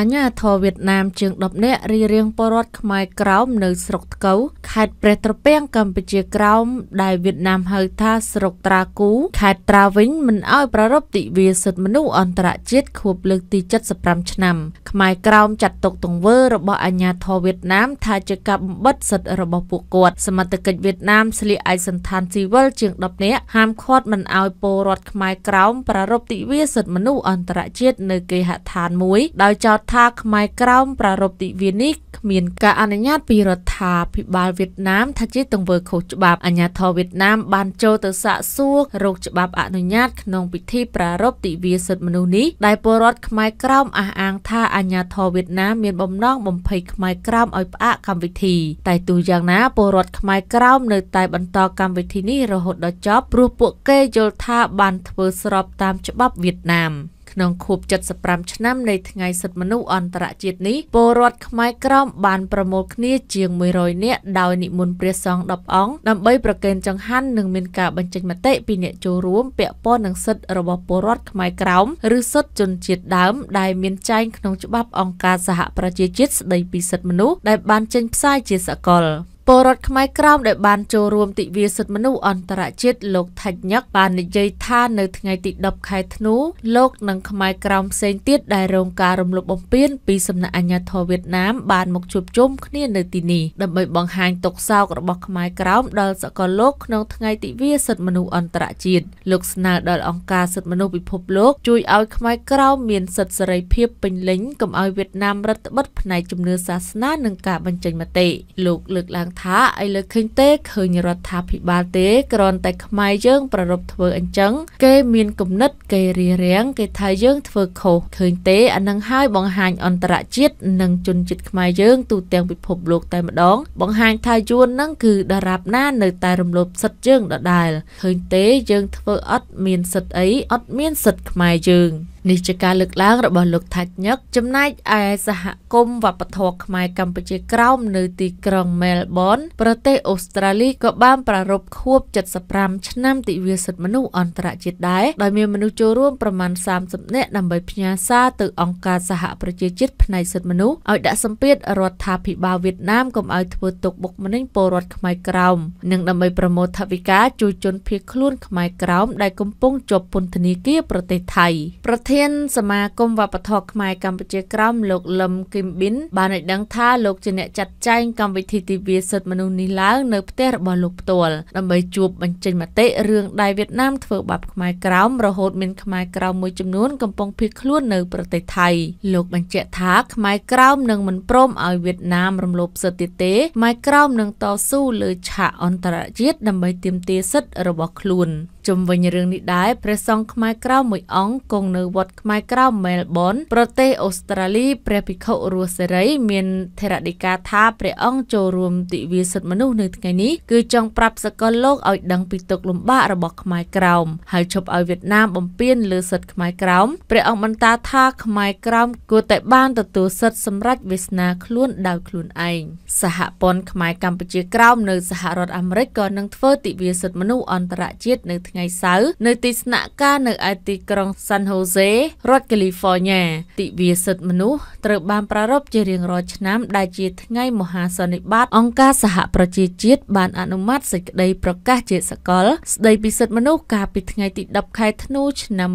អាញាធរវៀតណាមជាង10នាក់រីរៀងពលរដ្ឋខ្មែរក្រោមនៅស្រុកតកូវខេត្តព្រះត្រពាំងកម្ពុជាក្រោម ដែលវៀតណាមហៅថាស្រុកត្រាគូខេត្តត្រាវិញមិនអោយប្រារព្ធទិវាសិទ្ធិមនុស្សអន្តរជាតិខួបលើកទី75ឆ្នាំ ខ្មែរក្រោមចាត់ទុកទង្វើរបស់អាញាធរវៀតណាមថាជាការបំបិតសិទ្ធិរបស់ពួកគាត់សមត្ថកិច្ចវៀតណាមស្លៀកឯកសណ្ឋានស៊ីវិលជាង10នាក់ហាមឃាត់មិនអោយពលរដ្ឋខ្មែរក្រោមប្រារព្ធទិវាសិទ្ធិមនុស្សអន្តរជាតិនៅគេហដ្ឋានមួយដោយចោទថាខ្មែរក្រោមប្រារព្ធទិវានេះគ្មានការអនុញ្ញាតពីរដ្ឋាភិបាលវៀតណាមថាជាទង្វើខុសច្បាប់អាញាធរវៀតណាមបានចូលទៅសាកសួររោគច្បាប់អនុញ្ញាតក្នុងពិធីប្រារព្ធទិវាសិទ្ធិមនុស្សនេះដែលពលរដ្ឋខ្មែរក្រោមអះអាងថាអាញាធរវៀតណាមមានបំណងបំភ័យខ្មែរក្រោមឲ្យផ្អាកកម្មវិធីតែទោះយ៉ាងណាពលរដ្ឋខ្មែរក្រោមនៅតែបន្តកម្មវិធីនេះរហូតដល់ចប់ព្រោះពួកគេយល់ថា បានធ្វើស្របតាមច្បាប់វៀតណាម។ក្នុងខួប75ឆ្នាំនៃថ្ងៃសិទ្ធិមនុស្សអន្តរជាតិនេះពលរដ្ឋខ្មែរក្រមបានប្រមូលគ្នាជាង100នាក់ដោយនិមន្តព្រះសង្ឃ10អង្គដើម្បីប្រគេនចង្ហាន់និងមានការបញ្ចេញមតិពីអ្នកចូលរួម ពាក់ព័ន្ធនឹងសិទ្ធិរបស់ពលរដ្ឋខ្មែរក្រមឬសិទ្ធិជនជាតិដើមដែលមានចែងក្នុងច្បាប់អង្គការសហប្រជាជាតិស្តីពីសិទ្ធិមនុស្សដែលបានចេញផ្សាយជាសកល។ពលរដ្ឋខ្មែរក្រោមដែលបានចូលរួមទិវាសិទ្ធិមនុស្សអន្តរជាតិលោកថាច់ញឹកបាននិយាយថានៅថ្ងៃទី10ខែធ្នូលោកនិងខ្មែរក្រោមផ្សេងទៀតដែលរងការរំលោភបំពានពីសំណាក់អាជ្ញាធរវៀតណាម បានមកជួបជុំគ្នានៅទីនេះដើម្បីបង្ហាញទុក្ខសោករបស់ខ្មែរក្រោមដល់សកលលោកក្នុងថ្ងៃទិវាសិទ្ធិមនុស្សអន្តរជាតិលោកស្នើដល់អង្គការសិទ្ធិមនុស្សពិភពលោកជួយឲ្យខ្មែរក្រោមមានសិទ្ធិសេរីភាពពេញលេញកុំឲ្យវៀតណាមរដ្ឋបិទផ្នែកជំនឿសាសនានិងការបញ្ចេញមតិលោកលើកឡើងថាឥឡូវឃើញទេឃើញរដ្ឋាភិបាលទេគ្រាន់តែខ្មែរយើងប្ររពធ្វើអញ្ចឹង គេមានគំនិតគេរារាំងគេថាយើងធ្វើខុសឃើញទេអានឹងហើយបង្ហាញអន្តរជាតិនិងជនជាតិខ្មែរយើងទូទាំងពិភពលោកតែម្ដង បង្ហាញថាយួននឹងគឺដរាបណានៅតែរំលោភសិទ្ធិយើងដដែលឃើញទេយើងធ្វើអត់មានសិទ្ធិអីអត់មានសិទ្ធិខ្មែរយើងនេះជាការលើកឡើងរបស់លោកថាច់ញឹកចំណែកឯសហគមន៍វប្បធម៌ខ្មែរកម្ពុជាក្រោម នៅទីក្រុងមែលប៊នប្រទេសអូស្ត្រាលីក៏បានប្រារព្ធខួប75ឆ្នាំទិវាសិទ្ធិមនុស្សអន្តរជាតិដែរដោយមានមនុស្សចូលរួមប្រមាណ30នាក់ដើម្បីផ្ញើសារទៅអង្គការសហប្រជាជាតិផ្នែកសិទ្ធិមនុស្សឲ្យដាក់សម្ពាធរដ្ឋាភិបាលវៀតណាមកុំឲ្យធ្វើទុកបុកម្នេញពលរដ្ឋខ្មែរក្រោម និងដើម្បីប្រមូលថវិកាជួយជនភៀសខ្លួន ខ្មែរក្រោម ដែលកំពុងជាប់ពន្ធនាគារ ប្រទេសថៃប្រធាធានសមាគមវប្បធម៌ខ្មែរកម្ពុជាក្រោមលោកលឹមគឹមប៊ីនបានឲ្យដឹងថាលោកជាអ្នកចាត់ចែងកម្មវិធីទិវាសិទ្ធិមនុស្សនេះឡើងនៅផ្ទះរបស់លោកផ្ទាល់ដើម្បីជួបបញ្ចេញមតិរឿងដៃវៀតណាមធ្វើបាបខ្មែរក្រោមរហូតមានខ្មែរក្រោមមួយចំនួន កំពុងភៀសខ្លួននៅ ប្រទេសថៃ លោកបញ្ជាក់ថាខ្មែរក្រោមនឹងមិនព្រមឲ្យវៀតណាមរំលោភសិទ្ធិទៀតទេខ្មែរក្រោមនឹងតស៊ូលើឆាកអន្តរជាតិដើម្បីទាមទារសិទ្ធិរបស់ខ្លួន។ជុំវិញរឿងនេះដែរព្រះសង្ឃខ្មែរក្រៅមួយអង្គគង់នៅវត្តខ្មែរក្រៅមែលប៊នប្រទេសអូស្ត្រាលីព្រះភិក្ខុរស់សេរីមានថេរដីកាថាព្រះអង្គចូលរួមទិវាសិទ្ធិមនុស្សនៅថ្ងៃនេះគឺចង់ប្រាប់សកលលោកឲ្យដឹងពីទុក្ខលំបាករបស់ខ្មែរក្រោមហើយជប់ឲ្យវៀតណាមបំពេញលើសិទ្ធិខ្មែរក្រោមព្រះអង្គបន្តថាខ្មែរក្រោមគួរតែបានទទួលសិទ្ធិសម្រេចវាសនាខ្លួនដោយខ្លួនឯងសហព័ន្ធខ្មែរកម្ពុជាក្រោមនៅសហរដ្ឋអាមេរិកក៏នឹងធ្វើទិវាសិទ្ធិមនុស្សអន្តរជាតិនៅថ្ងៃថ្ងៃសៅរ៍នៅទីស្នាក់ការនៅឯទីក្រុង San Jose រដ្ឋ California ទិវាសិទ្ធិមនុស្សត្រូវបានប្រារព្ធជារៀងរាល់ឆ្នាំ ដែលជាថ្ងៃមហាសន្និបាតអង្គការសហប្រជាជាតិបានអនុម័តសេចក្តីប្រកាសជាសកល ស្តីពីសិទ្ធិមនុស្សកាលពីថ្ងៃទី10ខែធ្នូឆ្នាំ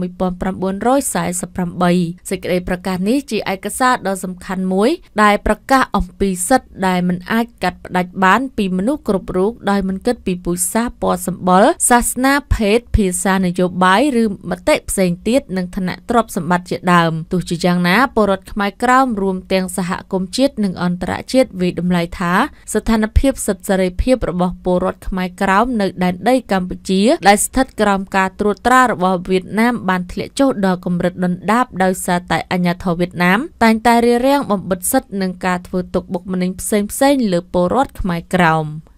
1948សេចក្តីប្រកាសនេះជាឯកសារដ៏សំខាន់មួយ ដែលប្រកាសអំពីសិទ្ធិដែលមិនអាចកាត់ផ្តាច់បានពីមនុស្សគ្រប់រូបដោយមិនគិតពីពូជសាសន៍ពណ៌សម្បុរសាសនាភេទតភាសានយោបាយឬមតិផ្សេងទៀតនិងឋានៈទ្រព្យសម្បត្តិជាដើមទោះជាយ៉ាងណាពលរដ្ឋខ្មែរក្រោមរួមទាំងសហគមន៍ជាតិនិងអន្តរជាតិវិតម្លៃថាស្ថានភាពសិទ្ធិសេរីភាពរបស់ពលរដ្ឋខ្មែរក្រោមនៅដែនដីកម្ពុជាដែលស្ថិតក្រោមការត្រួតត្រារបស់វៀតណាមបានធ្លាក់ចុះដល់កម្រិតដុនដាបដោយសារតែអាញាធរវៀតណាមតែងតែរារាំងបំបិទសិទ្ធិនិងការធ្វើទុកបុកម្នេញផ្សេងៗលើពលរដ្ឋខ្មែរក្រោម។